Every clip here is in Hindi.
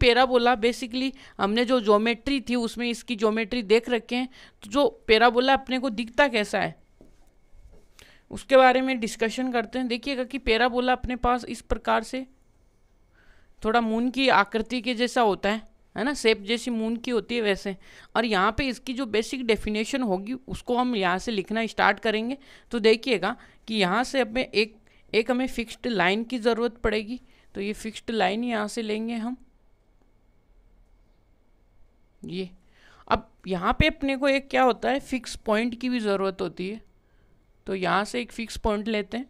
पेराबोला बेसिकली हमने जो ज्योमेट्री थी उसमें इसकी ज्योमेट्री देख रखे हैं तो जो पेराबोला अपने को दिखता कैसा है उसके बारे में डिस्कशन करते हैं देखिएगा कि पेराबोला अपने पास इस प्रकार से थोड़ा मून की आकृति के जैसा होता है है ना सेप जैसी मून की होती है वैसे और यहाँ पे इसकी जो बेसिक डेफिनेशन होगी उसको हम यहाँ से लिखना स्टार्ट करेंगे तो देखिएगा कि यहाँ से हमें एक एक हमें फिक्स्ड लाइन की ज़रूरत पड़ेगी तो ये फिक्स्ड लाइन यहाँ से लेंगे हम ये अब यहाँ पे अपने को एक क्या होता है फिक्स पॉइंट की भी ज़रूरत होती है तो यहाँ से एक फिक्स पॉइंट लेते हैं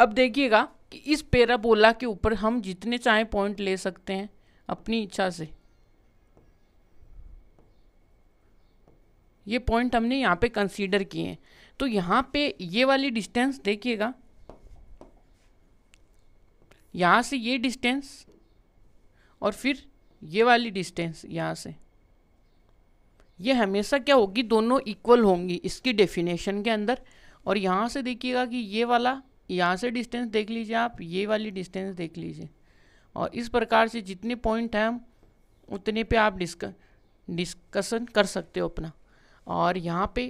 अब देखिएगा कि इस पेराबोला के ऊपर हम जितने चाहे पॉइंट ले सकते हैं अपनी इच्छा से ये पॉइंट हमने यहाँ पे कंसीडर किए हैं तो यहाँ पे ये वाली डिस्टेंस देखिएगा यहाँ से ये डिस्टेंस और फिर ये वाली डिस्टेंस यहाँ से ये हमेशा क्या होगी दोनों इक्वल होंगी इसकी डेफिनेशन के अंदर और यहाँ से देखिएगा कि ये वाला यहाँ से डिस्टेंस देख लीजिए आप ये वाली डिस्टेंस देख लीजिए और इस प्रकार से जितने पॉइंट हैं हम उतने पे आप डिस्क डिस्कसन कर सकते हो अपना और यहाँ पे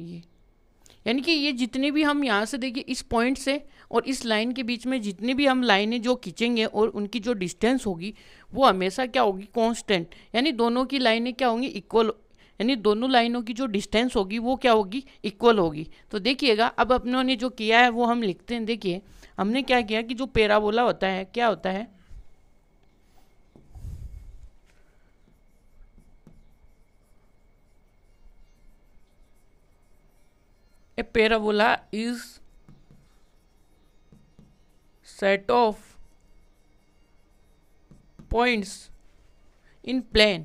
ये यानी कि ये जितने भी हम यहाँ से देखिए इस पॉइंट से और इस लाइन के बीच में जितनी भी हम लाइनें जो खींचेंगे और उनकी जो डिस्टेंस होगी वो हमेशा क्या होगी कांस्टेंट यानी दोनों की लाइनें क्या होंगी इक्वल यानी दोनों लाइनों की जो डिस्टेंस होगी वो क्या होगी इक्वल होगी तो देखिएगा अब अपनों ने जो किया है वो हम लिखते हैं देखिए हमने क्या किया कि जो पेराबोला होता है क्या होता है a parabola is set of points in plane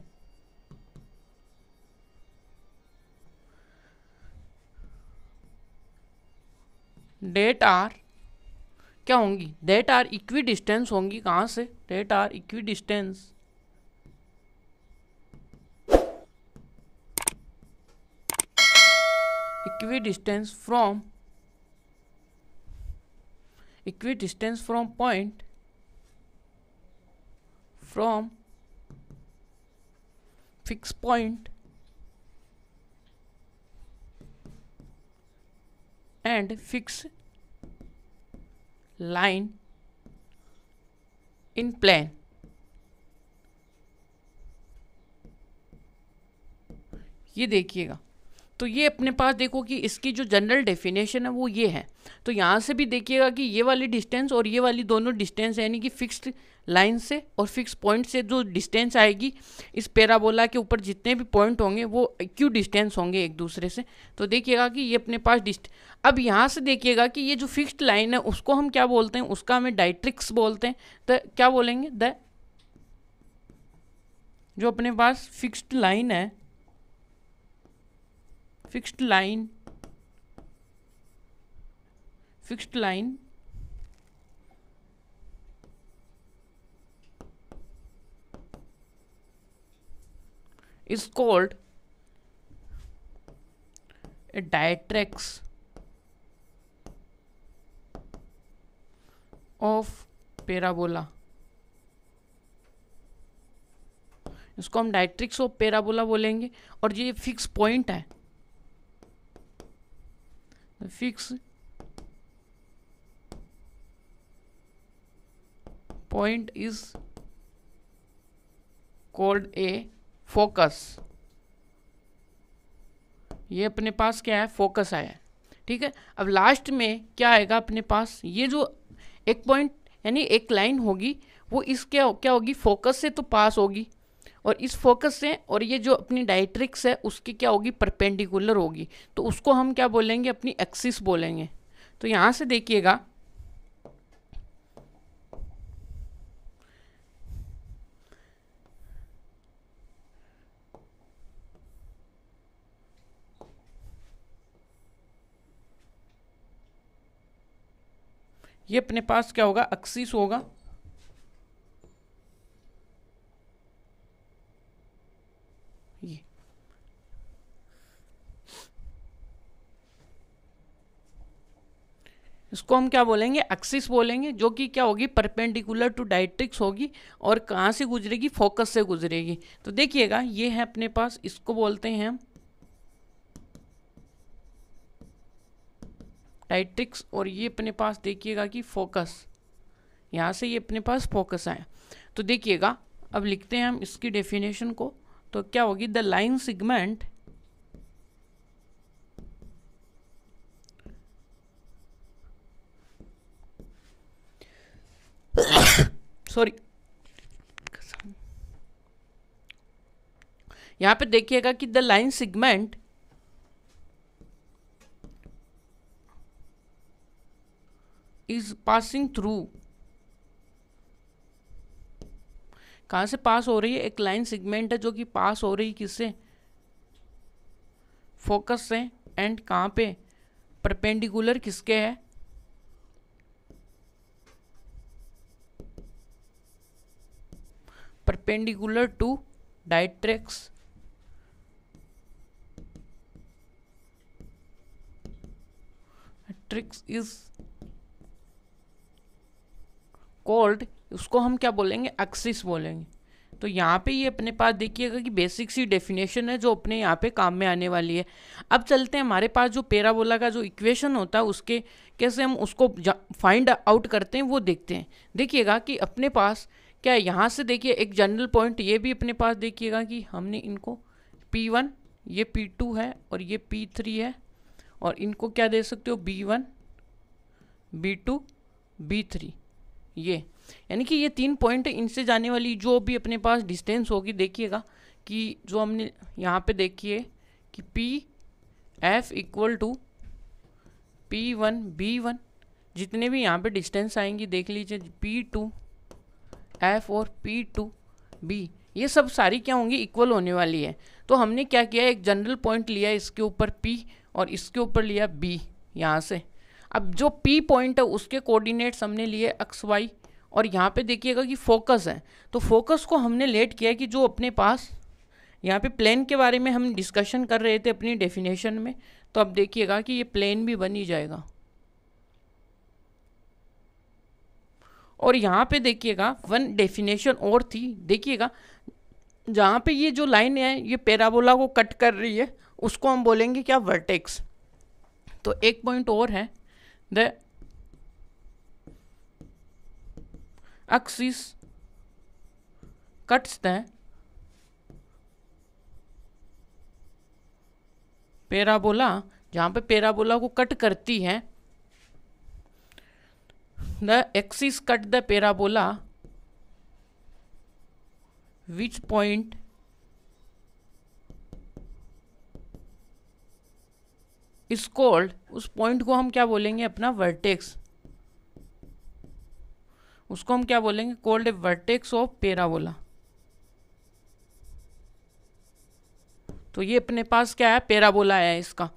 that are क्या होंगी डेट आर इक्वी डिस्टेंस होंगी कहाँ से that are equidistance equidistance from equi distance from point from fixed point and fixed line in plane ये देखिएगा तो ये अपने पास देखो कि इसकी जो जनरल डेफिनेशन है वो ये है तो यहाँ से भी देखिएगा कि ये वाली डिस्टेंस और ये वाली दोनों डिस्टेंस यानी कि फिक्स्ड लाइन से और फिक्स पॉइंट से जो डिस्टेंस आएगी इस पैराबोला के ऊपर जितने भी पॉइंट होंगे वो क्यों डिस्टेंस होंगे एक दूसरे से तो देखिएगा कि ये अपने पास डिस्ट अब यहाँ से देखिएगा कि ये जो फिक्स्ड लाइन है उसको हम क्या बोलते हैं उसका हमें डाइट्रिक्स बोलते हैं तो क्या बोलेंगे द जो अपने पास फिक्स्ड लाइन है fixed line fixed line is called a directrix of parabola इसको हम डायट्रिक्स ऑफ पेराबोला बोलेंगे और ये फिक्स पॉइंट है fix point is called a focus ये अपने पास क्या है फोकस आया ठीक है अब लास्ट में क्या आएगा अपने पास ये जो एक पॉइंट यानी एक लाइन होगी वो इस क्या क्या होगी फोकस से तो पास होगी और इस फोकस से और ये जो अपनी डायट्रिक्स है उसकी क्या होगी परपेंडिकुलर होगी तो उसको हम क्या बोलेंगे अपनी एक्सिस बोलेंगे तो यहाँ से देखिएगा ये अपने पास क्या होगा एक्सिस होगा इसको हम क्या बोलेंगे एक्सिस बोलेंगे जो कि क्या होगी परपेंडिकुलर टू डायट्रिक्स होगी और कहाँ से गुजरेगी फोकस से गुजरेगी तो देखिएगा ये है अपने पास इसको बोलते हैं हम और ये अपने पास देखिएगा कि फोकस यहाँ से ये अपने पास फोकस आए तो देखिएगा अब लिखते हैं हम इसकी डेफिनेशन को तो क्या होगी द लाइन सिगमेंट सॉरी यहां पे देखिएगा कि the line segment is passing through कहां से पास हो रही है एक लाइन सिगमेंट है जो कि पास हो रही किससे फोकस से एंड कहां पे परपेंडिकुलर किसके है perpendicular to directrix is called उसको हम क्या बोलेंगे एक्सिस बोलेंगे तो यहाँ पे ये अपने पास देखिएगा कि बेसिक सी डेफिनेशन है जो अपने यहाँ पे काम में आने वाली है अब चलते हैं हमारे पास जो पेराबोला का जो इक्वेशन होता है उसके कैसे हम उसको फाइंड आउट करते हैं वो देखते हैं देखिएगा कि अपने पास क्या यहाँ से देखिए एक जनरल पॉइंट ये भी अपने पास देखिएगा कि हमने इनको पी वन ये पी टू है और ये पी थ्री है और इनको क्या दे सकते हो B one B two B three ये यानी कि ये तीन पॉइंट इनसे जाने वाली जो भी अपने पास डिस्टेंस होगी देखिएगा कि जो हमने यहाँ पे देखिए कि P F equal to P one B one जितने भी यहाँ पे डिस्टेंस आएंगी देख लीजिए पी टू एफ और पी टू बी ये सब सारी क्या होंगी इक्वल होने वाली है तो हमने क्या किया एक जनरल पॉइंट लिया इसके ऊपर पी और इसके ऊपर लिया बी यहाँ से अब जो पी पॉइंट है उसके कोऑर्डिनेट्स हमने लिए एक्स वाई और यहाँ पे देखिएगा कि फोकस है तो फोकस को हमने लेट किया कि जो अपने पास यहाँ पे प्लेन के बारे में हम डिस्कशन कर रहे थे अपनी डेफिनेशन में तो अब देखिएगा कि ये प्लेन भी बन ही जाएगा और यहाँ पे देखिएगा वन डेफिनेशन और थी देखिएगा जहाँ पे ये जो लाइन है ये पैराबोला को कट कर रही है उसको हम बोलेंगे क्या वर्टेक्स तो एक पॉइंट और है the axis cuts the parabola जहाँ पे पैराबोला को कट करती है the axis cut the parabola which point is called उस पॉइंट को हम क्या बोलेंगे अपना वर्टेक्स उसको हम क्या बोलेंगे called a vertex of parabola तो ये अपने पास क्या है पेराबोला है इसका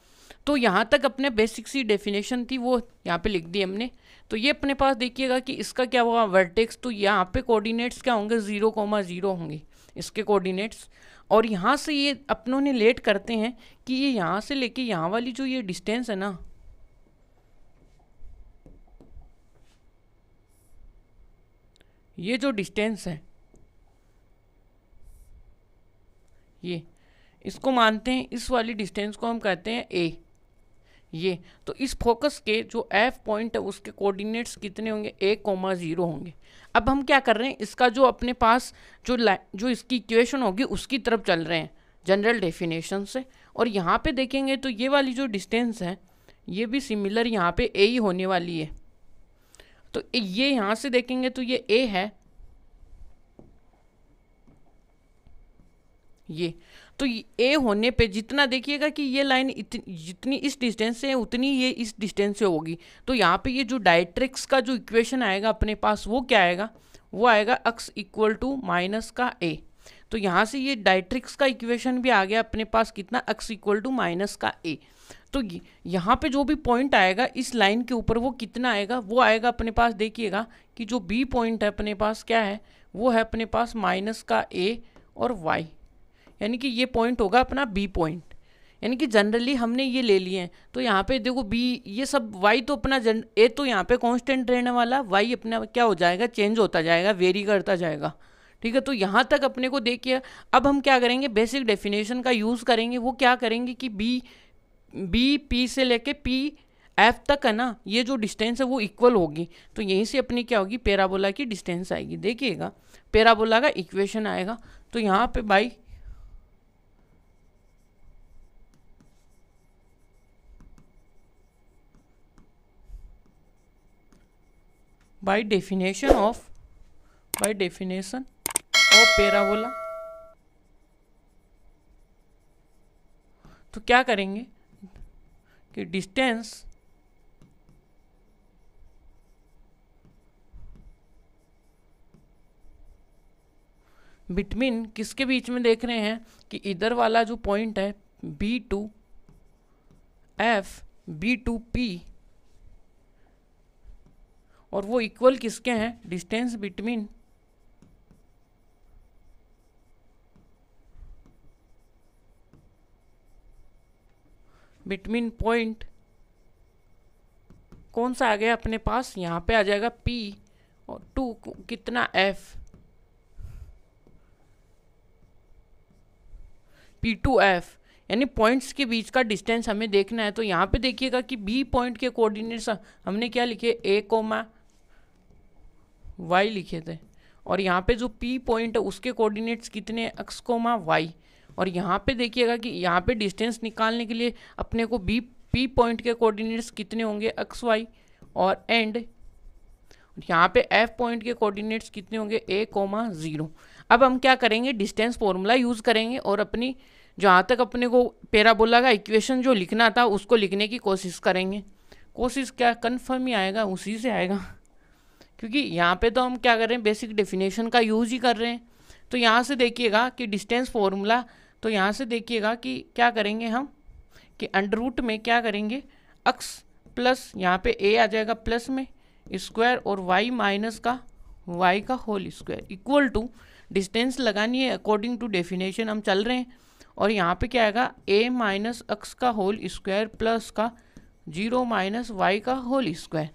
तो यहाँ तक अपने बेसिक सी डेफिनेशन थी वो यहाँ पे लिख दी हमने तो ये अपने पास देखिएगा कि इसका क्या होगा वर्टेक्स तो यहाँ पे कोऑर्डिनेट्स क्या होंगे ज़ीरो कोमा ज़ीरो होंगे इसके कोऑर्डिनेट्स और यहाँ से ये अपनों ने लेट करते हैं कि ये यहाँ से लेके यहाँ वाली जो ये डिस्टेंस है ना ये जो डिस्टेंस है ये इसको मानते हैं इस वाली डिस्टेंस को हम कहते हैं ए ये तो इस फोकस के जो एफ पॉइंट है उसके कोऑर्डिनेट्स कितने होंगे ए कोमा ज़ीरो होंगे अब हम क्या कर रहे हैं इसका जो अपने पास जो जो इसकी इक्वेशन होगी उसकी तरफ चल रहे हैं जनरल डेफिनेशन से और यहाँ पे देखेंगे तो ये वाली जो डिस्टेंस है ये भी सिमिलर यहाँ पे ए ही होने वाली है तो ये यहाँ से देखेंगे तो ये ए है ये तो ए होने पे जितना देखिएगा कि ये लाइन जितनी इस डिस्टेंस से है उतनी ये इस डिस्टेंस से होगी तो यहाँ पे ये जो डायट्रिक्स का जो इक्वेशन आएगा अपने पास वो क्या आएगा वो आएगा एक्स इक्वल टू माइनस का ए तो यहाँ से ये डायट्रिक्स का इक्वेशन भी आ गया अपने पास कितना एक्स इक्वल टू माइनस का ए तो यहाँ पे जो भी पॉइंट आएगा इस लाइन के ऊपर वो कितना आएगा वो आएगा अपने पास देखिएगा कि जो बी पॉइंट है अपने पास क्या है वो है अपने पास माइनस का ए और वाई यानी कि ये पॉइंट होगा अपना बी पॉइंट यानी कि जनरली हमने ये ले लिए हैं तो यहाँ पे देखो बी ये सब वाई तो अपना जन ए तो यहाँ पे कांस्टेंट रहने वाला वाई अपना क्या हो जाएगा चेंज होता जाएगा वेरी करता जाएगा ठीक है तो यहाँ तक अपने को देखिए अब हम क्या करेंगे बेसिक डेफिनेशन का यूज़ करेंगे वो क्या करेंगे कि बी बी पी से लेके पी एफ तक है ना ये जो डिस्टेंस है वो इक्वल होगी तो यहीं से अपनी क्या होगी पेराबोला की डिस्टेंस आएगी देखिएगा पेराबोला का इक्वेशन आएगा तो यहाँ पे by by definition of by definition of parabola तो क्या करेंगे कि डिस्टेंस बिटवीन किसके बीच में देख रहे हैं कि इधर वाला जो पॉइंट है B two F B two P और वो इक्वल किसके हैं डिस्टेंस बिटवीन बिटवीन पॉइंट कौन सा आ गया अपने पास यहाँ पे आ जाएगा पी और टू कितना एफ पी टू एफ यानी पॉइंट्स के बीच का डिस्टेंस हमें देखना है तो यहाँ पे देखिएगा कि बी पॉइंट के कोऑर्डिनेट्स हमने क्या लिखे ए कोमा वाई लिखे थे और यहाँ पे जो पी पॉइंट है उसके कोऑर्डिनेट्स कितने एक्स कोमा वाई और यहाँ पे देखिएगा कि यहाँ पे डिस्टेंस निकालने के लिए अपने को बी पी पॉइंट के कोऑर्डिनेट्स कितने होंगे एक्स वाई और एंड यहाँ पे एफ पॉइंट के कोऑर्डिनेट्स कितने होंगे ए कोमा ज़ीरो अब हम क्या करेंगे डिस्टेंस फॉर्मूला यूज़ करेंगे और अपनी जहाँ तक अपने को पेराबोला का इक्वेशन जो लिखना था उसको लिखने की कोशिश करेंगे कोशिश क्या कन्फर्म ही आएगा उसी से आएगा क्योंकि यहाँ पे तो हम क्या कर रहे हैं बेसिक डेफिनेशन का यूज़ ही कर रहे हैं तो यहाँ से देखिएगा कि डिस्टेंस फॉर्मूला तो यहाँ से देखिएगा कि क्या करेंगे हम कि अंडर रूट में क्या करेंगे अक्स प्लस यहाँ पे ए आ जाएगा प्लस में स्क्वायर और वाई माइनस का वाई का whole square equal to distance लगानी है अकॉर्डिंग टू डेफिनेशन हम चल रहे हैं और यहाँ पे क्या आएगा ए माइनस अक्स का होल स्क्वायर प्लस का जीरो माइनस वाई का होल स्क्वायर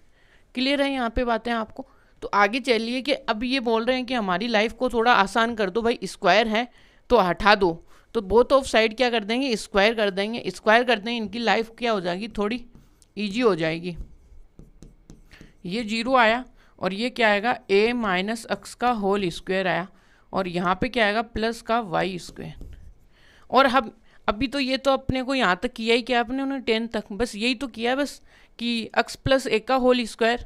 क्लियर है यहाँ पे बातें आपको तो आगे चलिए कि अब ये बोल रहे हैं कि हमारी लाइफ को थोड़ा आसान कर दो भाई स्क्वायर है तो हटा दो तो बोथ ऑफ साइड क्या कर देंगे स्क्वायर कर देंगे स्क्वायर कर देंगे इनकी लाइफ क्या हो जाएगी थोड़ी ईजी हो जाएगी ये जीरो आया और ये क्या आएगा ए माइनस एक्स का होल स्क्वायर आया और यहाँ पे क्या आएगा प्लस का वाई स्क्वायर और हम अभी तो ये तो अपने को यहाँ तक किया ही क्या अपने उन्होंने टेन तक बस यही तो किया बस कि एक्स प्लस ए का होल स्क्वायर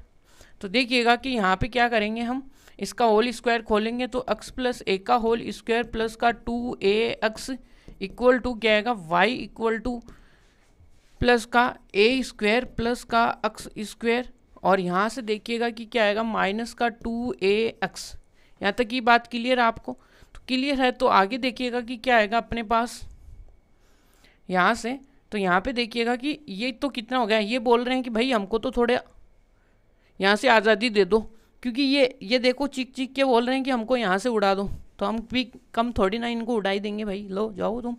तो देखिएगा कि यहाँ पे क्या करेंगे हम इसका होल स्क्वायर खोलेंगे तो x प्लस ए का होल स्क्वायर प्लस का two A X equal to क्या आएगा वाई इक्वल टू प्लस का ए स्क्वायर प्लस का एक्स स्क्वायर और यहाँ से देखिएगा कि क्या आएगा माइनस का टू ए एक्स यहाँ तक ये बात क्लियर है आपको तो क्लियर है तो आगे देखिएगा कि क्या आएगा अपने पास यहाँ से तो यहाँ पे देखिएगा कि ये तो कितना हो गया ये बोल रहे हैं कि भाई हमको तो थोड़े यहाँ से आज़ादी दे दो क्योंकि ये ये देखो चीख चीख के बोल रहे हैं कि हमको यहाँ से उड़ा दो तो हम भी कम थोड़ी ना इनको उड़ाई देंगे भाई लो जाओ तुम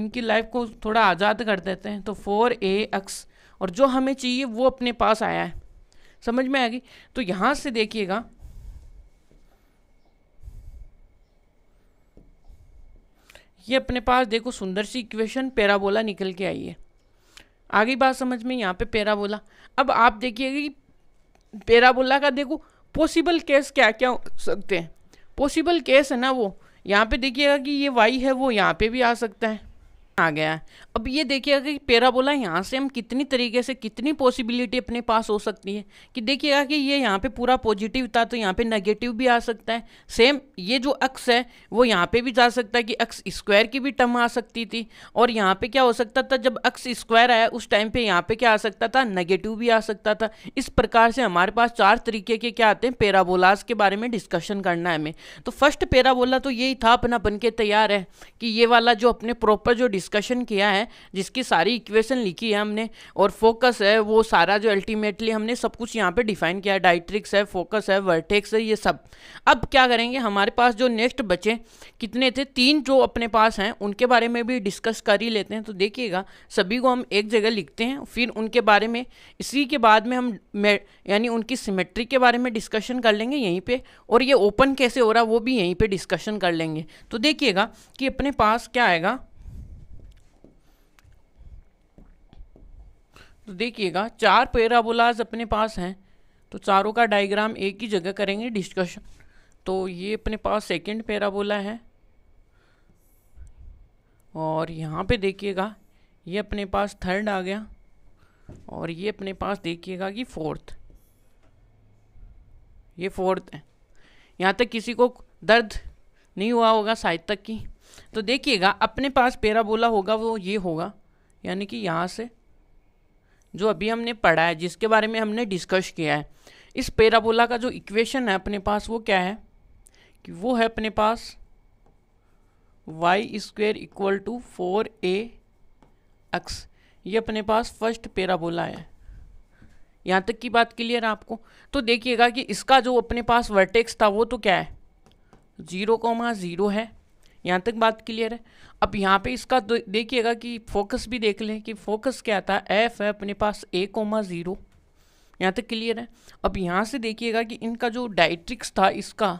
इनकी लाइफ को थोड़ा आज़ाद कर देते हैं तो फोर ए एक्स और जो हमें चाहिए वो अपने पास आया है समझ में आ गई तो यहाँ से देखिएगा ये अपने पास देखो सुंदर सी इक्वेशन पैराबोला निकल के आई है आगे बात समझ में यहाँ पे पैराबोला अब आप देखिए कि पेराबोला का देखो पॉसिबल केस क्या क्या हो सकते हैं पॉसिबल केस है ना वो यहाँ पे देखिएगा कि ये वाई है वो यहाँ पे भी आ सकता है आ गया अब ये देखिएगा कि पेराबोला यहाँ से हम कितनी तरीके से कितनी पॉसिबिलिटी अपने पास हो सकती है कि देखिएगा कि ये यहाँ पे पूरा पॉजिटिव था तो यहाँ पे नेगेटिव भी आ सकता है सेम ये जो अक्स है वो यहाँ पे भी जा सकता है कि अक्स स्क्वायर की भी टर्म आ सकती थी और यहाँ पे क्या हो सकता था जब अक्स स्क्वायर आया उस टाइम पर यहाँ पर क्या आ सकता था नेगेटिव भी आ सकता था इस प्रकार से हमारे पास चार तरीके के क्या आते हैं पेराबोलाज के बारे में डिस्कशन करना है हमें तो फर्स्ट पेराबोला तो यही था अपना बन तैयार है कि ये वाला जो अपने प्रॉपर जो डिस्कशन किया है जिसकी सारी इक्वेशन लिखी है हमने और फोकस है वो सारा जो अल्टीमेटली हमने सब कुछ यहाँ पे डिफाइन किया है डाइट्रिक्स है फोकस है वर्टेक्स है ये सब अब क्या करेंगे हमारे पास जो नेक्स्ट बचे कितने थे तीन जो अपने पास हैं उनके बारे में भी डिस्कस कर ही लेते हैं तो देखिएगा सभी को हम एक जगह लिखते हैं फिर उनके बारे में इसी के बाद में हम यानी उनकी सिमेट्री के बारे में डिस्कशन कर लेंगे यहीं पर और ये ओपन कैसे हो रहा वो भी यहीं पर डिस्कशन कर लेंगे तो देखिएगा कि अपने पास क्या आएगा तो देखिएगा चार पेराबोलाज अपने पास हैं तो चारों का डायग्राम एक ही जगह करेंगे डिस्कशन तो ये अपने पास सेकंड पेराबोला है और यहाँ पे देखिएगा ये अपने पास थर्ड आ गया और ये अपने पास देखिएगा कि फोर्थ ये फोर्थ है यहाँ तक किसी को दर्द नहीं हुआ होगा शायद तक की तो देखिएगा अपने पास पैराबोला होगा वो ये होगा यानी कि यहाँ से जो अभी हमने पढ़ा है जिसके बारे में हमने डिस्कस किया है इस पेराबोला का जो इक्वेशन है अपने पास वो क्या है कि वो है अपने पास Y square equal to four A X ये अपने पास फर्स्ट पेराबोला है यहाँ तक की बात क्लियर है आपको तो देखिएगा कि इसका जो अपने पास वर्टेक्स था वो तो क्या है ज़ीरो कोमा ज़ीरो है यहाँ तक बात क्लियर है अब यहाँ पे इसका देखिएगा कि फोकस भी देख लें कि फोकस क्या था एफ है अपने पास ए कोमा ज़ीरो यहाँ तक क्लियर है अब यहाँ से देखिएगा कि इनका जो डाइट्रिक्स था इसका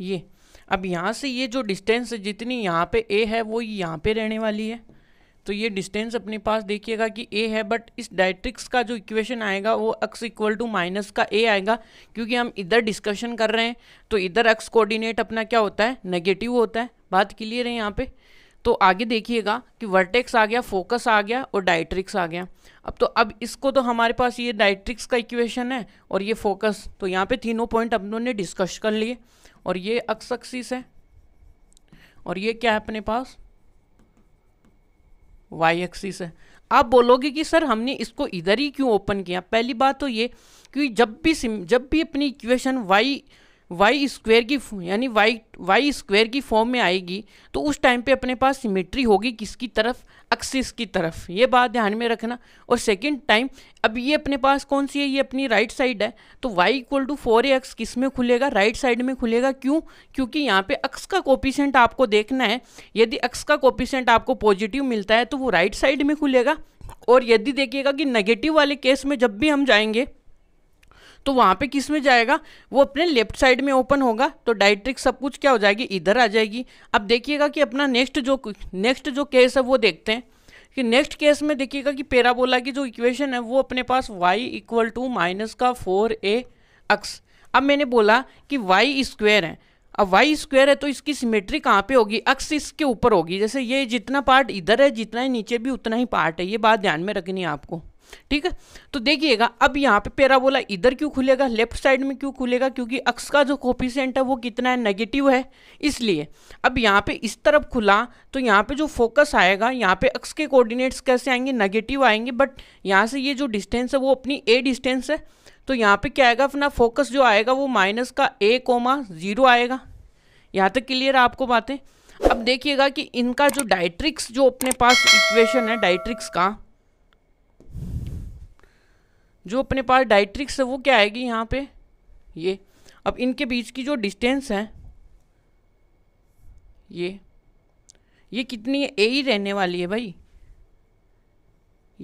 ये अब यहाँ से ये जो डिस्टेंस है जितनी यहाँ पे ए है वो यहाँ पे रहने वाली है तो ये डिस्टेंस अपने पास देखिएगा कि ए है बट इस डायट्रिक्स का जो इक्वेशन आएगा वो एक्स इक्वल टू माइनस का ए आएगा क्योंकि हम इधर डिस्कशन कर रहे हैं तो इधर एक्स कोऑर्डिनेट अपना क्या होता है नेगेटिव होता है बात क्लियर है यहाँ पे तो आगे देखिएगा कि वर्टेक्स आ गया फोकस आ गया और डायट्रिक्स आ गया अब तो अब इसको तो हमारे पास ये डायट्रिक्स का इक्वेशन है और ये फोकस तो यहाँ पर तीनों पॉइंट अपनों ने डिस्कस कर लिए और ये अक्स अक्सिस है और ये क्या है अपने पास वाई एक्सिस है आप बोलोगे कि सर हमने इसको इधर ही क्यों ओपन किया पहली बात तो ये कि जब भी सिम जब भी अपनी इक्वेशन वाई वाई स्क्वेयर की यानी वाई वाई स्क्वेयर की फॉर्म में आएगी तो उस टाइम पे अपने पास सिमेट्री होगी किसकी तरफ अक्सिस की तरफ ये बात ध्यान में रखना और सेकंड टाइम अब ये अपने पास कौन सी है ये अपनी राइट right साइड है तो Y equal to four X किस में खुलेगा राइट right साइड में खुलेगा क्यों क्योंकि यहाँ पे अक्स का कोपिशेंट आपको देखना है यदि अक्स का कोपिशेंट आपको पॉजिटिव मिलता है तो वो राइट right साइड में खुलेगा और यदि देखिएगा कि नेगेटिव वाले केस में जब भी हम जाएंगे तो वहाँ पे किस में जाएगा वो अपने लेफ्ट साइड में ओपन होगा तो डायट्रिक सब कुछ क्या हो जाएगी इधर आ जाएगी अब देखिएगा कि अपना नेक्स्ट जो नेक्स्ट जो केस है वो देखते हैं कि नेक्स्ट केस में देखिएगा कि पेराबोला की जो इक्वेशन है वो अपने पास y इक्वल टू माइनस का फोर ए अक्स अब मैंने बोला कि वाई स्क्वेयर है अब वाई स्क्वेयर है तो इसकी सिमेट्री कहाँ पे होगी अक्स इसके ऊपर होगी जैसे ये जितना पार्ट इधर है जितना ही नीचे भी उतना ही पार्ट है ये बात ध्यान में रखनी है आपको ठीक है तो देखिएगा अब यहाँ पे पेराबोला इधर क्यों खुलेगा लेफ्ट साइड में क्यों खुलेगा क्योंकि अक्स का जो कोपिसेंट है वो कितना है नेगेटिव है इसलिए अब यहाँ पे इस तरफ खुला तो यहाँ पे जो फोकस आएगा यहाँ पे अक्स के कोऑर्डिनेट्स कैसे आएंगे नेगेटिव आएंगे बट यहाँ से ये जो डिस्टेंस है वो अपनी ए डिस्टेंस है तो यहाँ पर क्या आएगा अपना फोकस जो आएगा वो माइनस का ए कोमा जीरो आएगा यहाँ तक क्लियर आपको बातें अब देखिएगा कि इनका जो डाइट्रिक्स जो अपने पास इक्वेशन है डाइट्रिक्स का जो अपने पास डाइट्रिक्स है वो क्या आएगी यहाँ पे ये अब इनके बीच की जो डिस्टेंस है ये ये कितनी है ए ही रहने वाली है भाई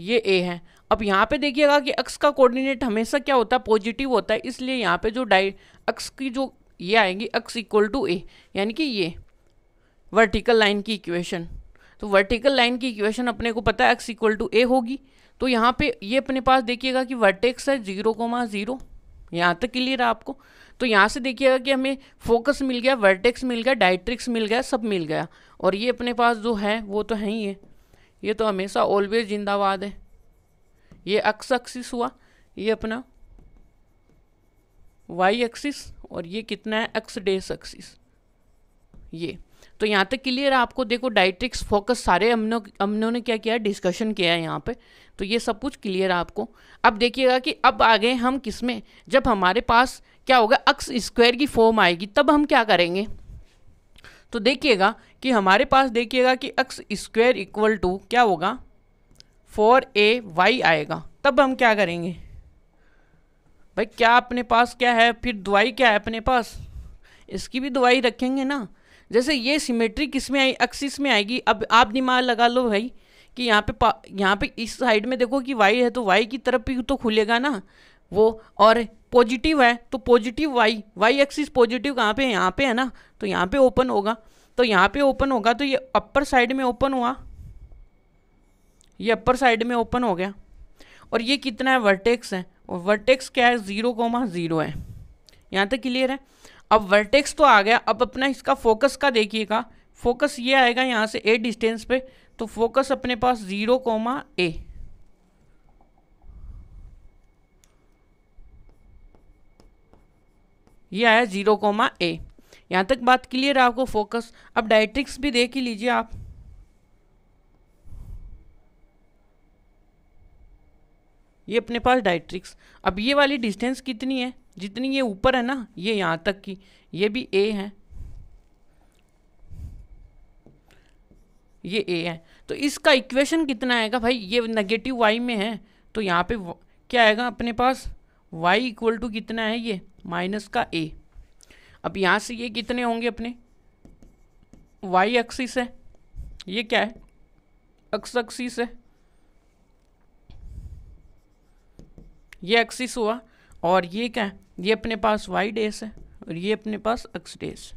ये ए है अब यहाँ पे देखिएगा कि अक्स का कोऑर्डिनेट हमेशा क्या होता है पॉजिटिव होता है इसलिए यहाँ पे जो डाई अक्स की जो ये आएगी अक्स इक्वल टू ए यानी कि ये वर्टिकल लाइन की इक्वेशन तो वर्टिकल लाइन की इक्वेशन अपने को पता है एक्स इक्वल टू ए होगी तो यहाँ पे ये अपने पास देखिएगा कि वर्टेक्स है जीरो कोमा ज़ीरो यहाँ तक क्लियर है आपको तो यहाँ से देखिएगा कि हमें फोकस मिल गया वर्टेक्स मिल गया डायट्रिक्स मिल गया सब मिल गया और ये अपने पास जो है वो तो है ही है ये तो हमेशा ऑलवेज जिंदाबाद है ये अक्स एक्सिस हुआ ये अपना वाई एक्सिस और ये कितना है एक्स डेस एक्सिस ये तो यहाँ तक क्लियर है आपको देखो डाइट्रिक्स फोकस सारे हमने हमने क्या किया डिस्कशन किया है यहाँ पे तो ये सब कुछ क्लियर है आपको अब देखिएगा कि अब आ गए हम किस में जब हमारे पास क्या होगा अक्स स्क्वायर की फॉर्म आएगी तब हम क्या करेंगे तो देखिएगा कि हमारे पास देखिएगा कि अक्स स्क्वायर इक्वल टू क्या होगा फोर ए वाई आएगा तब हम क्या करेंगे भाई क्या अपने पास क्या है फिर दवाई क्या है अपने पास इसकी भी दवाई रखेंगे ना जैसे ये सिमेट्री किस में आई एक्सिस में आएगी अब आप दिमाग लगा लो भाई कि यहाँ पे यहाँ पे इस साइड में देखो कि वाई है तो वाई की तरफ भी तो खुलेगा ना वो और पॉजिटिव है तो positive Y Y axis positive कहाँ पे है यहाँ पे है ना तो यहाँ पे ओपन होगा तो यहाँ पे ओपन होगा तो ये अपर साइड में ओपन हुआ ये अपर साइड में ओपन हो गया और ये कितना है वर्टेक्स है और वर्टेक्स क्या है ज़ीरो कोमा ज़ीरो है यहाँ तक क्लियर है अब वर्टेक्स तो आ गया अब अपना इसका फोकस का देखिएगा फोकस ये आएगा यहाँ से ए डिस्टेंस पे तो फोकस अपने पास जीरो कोमा ए ये आया जीरो कोमा ए यहाँ तक बात क्लियर है आपको फोकस अब डायट्रिक्स भी देख ही लीजिए आप ये अपने पास डायट्रिक्स अब ये वाली डिस्टेंस कितनी है जितनी ये ऊपर है ना ये यहाँ तक की ये भी ए है ये ए है तो इसका इक्वेशन कितना आएगा भाई ये नेगेटिव वाई में है तो यहाँ पे क्या आएगा अपने पास वाई इक्वल टू कितना है ये माइनस का ए अब यहाँ से ये कितने होंगे अपने वाई एक्सिस है ये क्या है एक्स एक्सिस है ये एक्सिस हुआ और ये क्या है ये अपने पास वाई डेस है और ये अपने पास एक्स डेस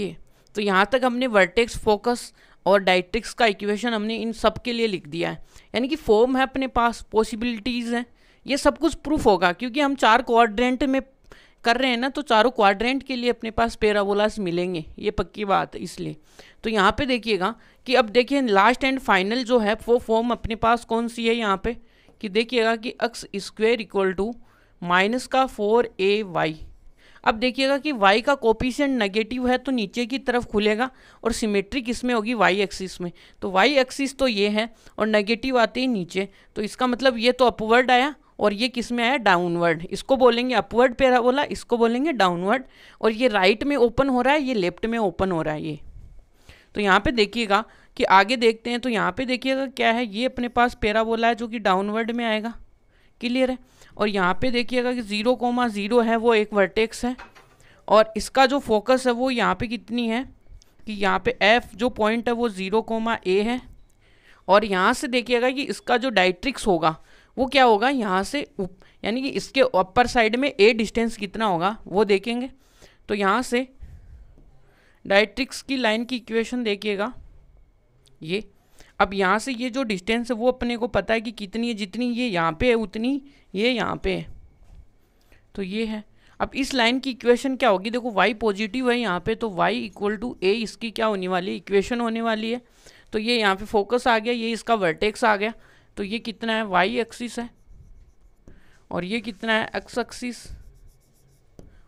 ये तो यहाँ तक हमने वर्टेक्स फोकस और डायट्रिक्स का इक्वेशन हमने इन सब के लिए लिख दिया है यानी कि फॉर्म है अपने पास पॉसिबिलिटीज़ हैं ये सब कुछ प्रूफ होगा क्योंकि हम चार क्वाड्रेंट में कर रहे हैं ना तो चारों क्वाड्रेंट के लिए अपने पास पेराबोलास मिलेंगे ये पक्की बात है इसलिए तो यहाँ पे देखिएगा कि अब देखिए लास्ट एंड फाइनल जो है वो फॉर्म अपने पास कौन सी है यहाँ पे कि देखिएगा कि X square equal to minus का फोर ए वाई अब देखिएगा कि y का कोपिशेंट नेगेटिव है तो नीचे की तरफ खुलेगा और सिमेट्री किसमें होगी y एक्सिस में तो y एक्सिस तो ये है और नेगेटिव आते ही नीचे तो इसका मतलब ये तो अपवर्ड आया और ये किस में आया डाउनवर्ड इसको बोलेंगे अपवर्ड पेराबोला इसको बोलेंगे डाउनवर्ड और ये राइट में ओपन हो रहा है ये लेफ्ट में ओपन हो रहा है ये तो यहाँ पे देखिएगा कि आगे देखते हैं तो यहाँ पे देखिएगा क्या है ये अपने पास पेराबोला है जो कि डाउनवर्ड में आएगा क्लियर है और यहाँ पे देखिएगा कि ज़ीरो कोमा ज़ीरो है वो एक वर्टेक्स है और इसका जो फोकस है वो यहाँ पे कितनी है कि यहाँ पे एफ जो पॉइंट है वो ज़ीरो कोमा ए है और यहाँ से देखिएगा कि इसका जो डाइट्रिक्स होगा वो क्या होगा यहाँ से यानी कि इसके अपर साइड में ए डिस्टेंस कितना होगा वो देखेंगे तो यहाँ से डाइट्रिक्स की लाइन की इक्वेशन देखिएगा ये अब यहाँ से ये जो डिस्टेंस है वो अपने को पता है कि कितनी है जितनी ये यहाँ पे है उतनी ये यहाँ पे है तो ये है अब इस लाइन की इक्वेशन क्या होगी देखो y पॉजिटिव है यहाँ पे तो y इक्वल टू ए इसकी क्या होने वाली है इक्वेशन होने वाली है तो ये यहाँ पे फोकस आ गया ये इसका वर्टेक्स आ गया तो ये कितना है वाई एक्सिस है और ये कितना है एक्स एक्सिस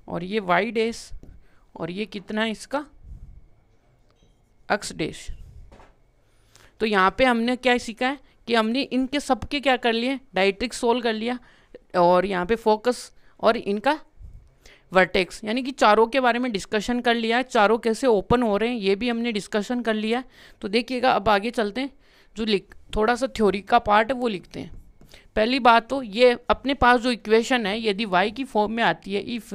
और ये वाई डेस और ये कितना है इसका एक्स डेस तो यहाँ पे हमने क्या सीखा है कि हमने इनके सबके क्या कर लिए डाइट्रिक सोल्व कर लिया और यहाँ पे फोकस और इनका वर्टेक्स यानी कि चारों के बारे में डिस्कशन कर लिया है चारों कैसे ओपन हो रहे हैं ये भी हमने डिस्कशन कर लिया है तो देखिएगा अब आगे चलते हैं जो लिख थोड़ा सा थ्योरी का पार्ट है वो लिखते हैं पहली बात तो ये अपने पास जो इक्वेशन है यदि वाई की फॉर्म में आती है इफ़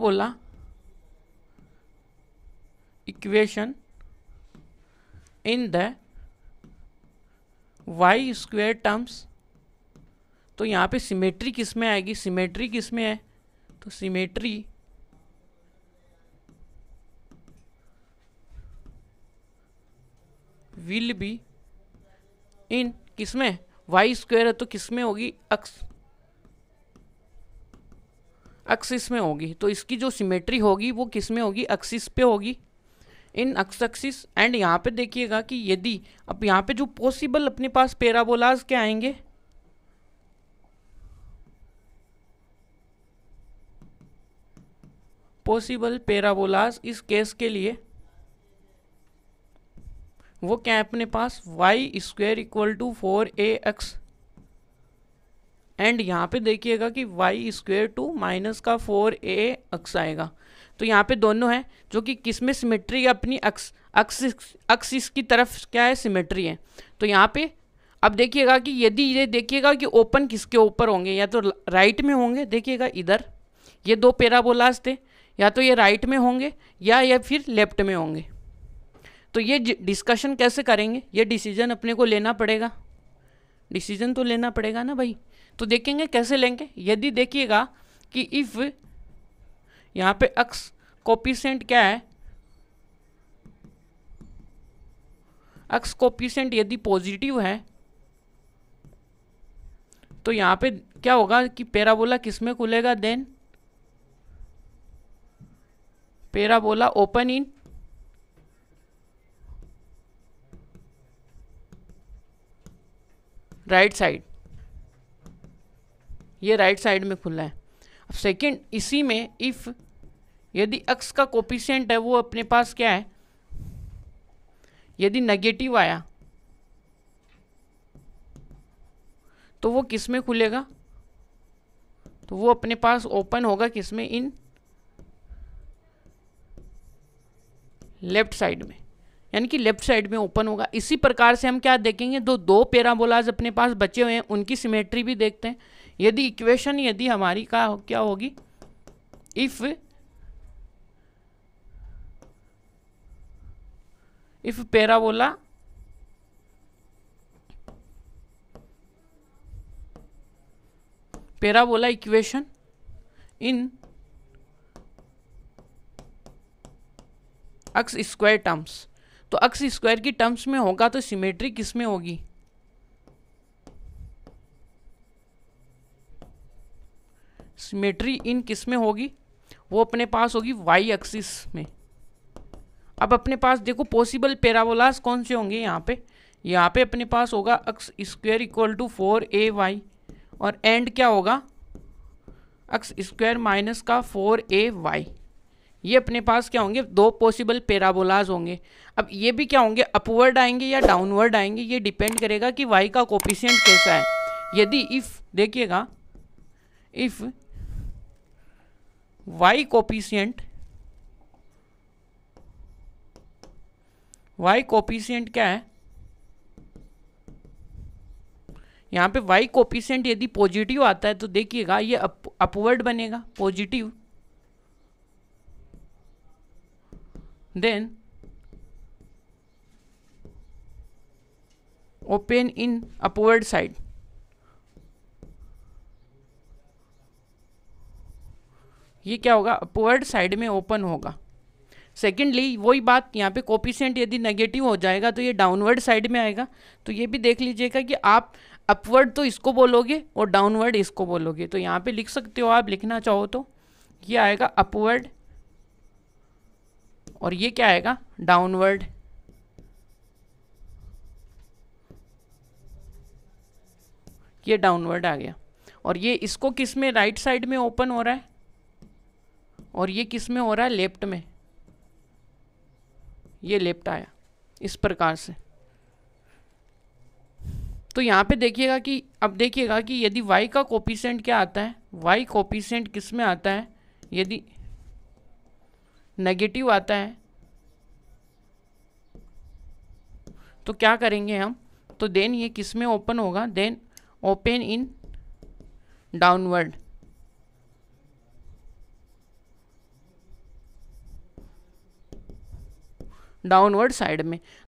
बोला equation in the y square terms तो यहाँ पे symmetry किस में आएगी symmetry किस में है तो symmetry विल बी इन किस में वाई स्क्वायर है तो किस में होगी अक्स अक्सिस में होगी तो इसकी जो सिमेट्री होगी वो किस में होगी अक्सिस पे होगी इन अक्सक्सिस एंड यहाँ पे देखिएगा कि यदि अब यहाँ पे जो पॉसिबल अपने पास पेराबोलाज क्या आएंगे पॉसिबल पेराबोलाज इस केस के लिए वो क्या है अपने पास Y square equal to four A X and यहाँ पे देखिएगा कि वाई स्क्वेयर टू माइनस का फोर ए एक्स आएगा तो यहाँ पे दोनों हैं जो कि किस में सिमेट्री अपनी अक्स अक्स अक्सिस की तरफ क्या है सिमेट्री है तो यहाँ पे अब देखिएगा कि यदि ये देखिएगा कि ओपन किसके ऊपर होंगे या तो राइट में होंगे देखिएगा इधर ये दो पेराबोलाज थे या तो ये राइट में होंगे या या फिर लेफ्ट में होंगे तो ये डिस्कशन कैसे करेंगे ये डिसीजन अपने को लेना पड़ेगा डिसीजन तो लेना पड़ेगा ना भाई तो देखेंगे कैसे लेंगे यदि देखिएगा कि इफ़ यहां पे अक्स कोपिसेंट क्या है अक्स कॉपीसेंट यदि पॉजिटिव है तो यहां पे क्या होगा कि पेराबोला किसमें खुलेगा then parabola open in right side ये राइट साइड में खुला है सेकंड इसी में इफ़ यदि एक्स का कोपिशेंट है वो अपने पास क्या है यदि नेगेटिव आया तो वो किस में खुलेगा तो वो अपने पास ओपन होगा किस में इन लेफ्ट साइड में यानी कि लेफ्ट साइड में ओपन होगा इसी प्रकार से हम क्या देखेंगे दो दो पेराबोलाज अपने पास बचे हुए हैं उनकी सिमेट्री भी देखते हैं यदि इक्वेशन यदि हमारी का क्या होगी if if parabola parabola equation in X square terms तो अक्स स्क्वायर की टर्म्स में होगा तो सिमेट्री किस में होगी सिमेट्री इन किस में होगी वो अपने पास होगी वाई एक्सिस में अब अपने पास देखो पॉसिबल पैराबोलास कौन से होंगे यहाँ पे यहाँ पे अपने पास होगा X square equal to four A Y और एंड क्या होगा अक्स स्क्वायर माइनस का फोर ए वाई ये अपने पास क्या होंगे दो पॉसिबल पेराबोलाज होंगे अब ये भी क्या होंगे अपवर्ड आएंगे या डाउनवर्ड आएंगे ये डिपेंड करेगा कि वाई का कोपिशेंट कैसा है यदि इफ़ देखिएगा if Y coefficient Y coefficient क्या है यहाँ पे वाई कोपिशियंट यदि पॉजिटिव आता है तो देखिएगा ये अपवर्ड बनेगा positive then open in upward side ये क्या होगा अपवर्ड साइड में ओपन होगा सेकेंडली वही बात यहाँ पे कॉपीसेंट यदि नेगेटिव हो जाएगा तो ये डाउनवर्ड साइड में आएगा तो ये भी देख लीजिएगा कि आप अपवर्ड तो इसको बोलोगे और डाउनवर्ड इसको बोलोगे तो यहाँ पे लिख सकते हो आप लिखना चाहो तो ये आएगा अपवर्ड और ये क्या आएगा डाउनवर्ड ये डाउनवर्ड आ गया और ये इसको किस में राइट साइड में ओपन हो रहा है और ये किस में हो रहा है लेफ्ट में ये लेफ्ट आया इस प्रकार से तो यहाँ पे देखिएगा कि अब देखिएगा कि यदि y का कोपिसेंट क्या आता है y कोपिसेंट किस में आता है यदि नेगेटिव आता है तो क्या करेंगे हम तो देन ये किस में ओपन होगा then open in downward downward side में